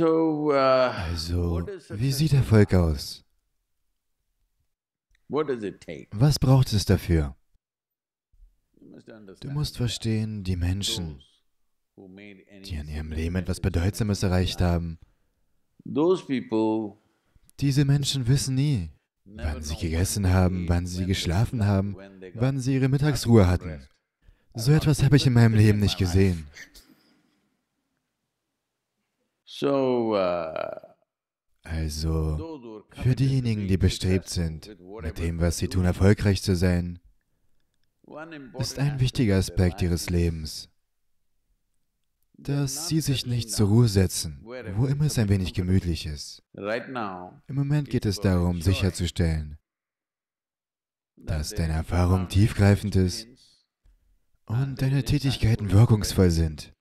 Uh, also, wie sieht Erfolg aus? Was braucht es dafür? Du musst verstehen, die Menschen, die in ihrem Leben etwas Bedeutsames erreicht haben, diese Menschen wissen nie, wann sie gegessen haben, wann sie geschlafen haben, wann sie ihre Mittagsruhe hatten. So etwas habe ich in meinem Leben nicht gesehen. Äh, also, für diejenigen, die bestrebt sind, mit dem, was sie tun, erfolgreich zu sein, ist ein wichtiger Aspekt ihres Lebens, dass sie sich nicht zur Ruhe setzen, wo immer es ein wenig gemütlich ist. Im Moment geht es darum, sicherzustellen, dass deine Erfahrung tiefgreifend ist und deine Tätigkeiten wirkungsvoll sind.